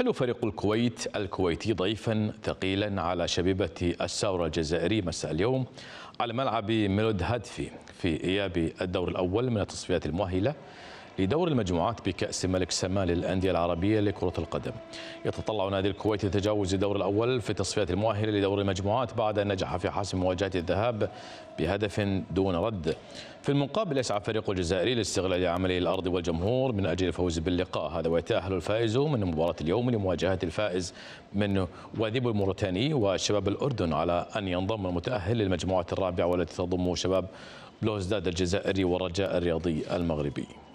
يحل فريق الكويت الكويتي ضيفا ثقيلا على شبيبة الثورة الجزائري مساء اليوم على ملعب ميلود هادفي في إياب الدور الأول من التصفيات المؤهلة لدور المجموعات بكأس الملك سلمان للأندية العربية لكرة القدم يتطلع نادي الكويت لتجاوز الدور الأول في التصفيات المؤهلة لدور المجموعات بعد أن نجح في حسم مواجهة الذهاب بهدف دون رد في المقابل يسعى فريق الجزائري لاستغلال عمله الأرض والجمهور من أجل الفوز باللقاء هذا ويتأهل الفائز من مباراة اليوم لمواجهة الفائز من واديب الموريتاني وشباب الأردن على أن ينضم المتأهل للمجموعة الرابعة والتي تضم شباب بلوزداد الجزائري والرجاء الرياضي المغربي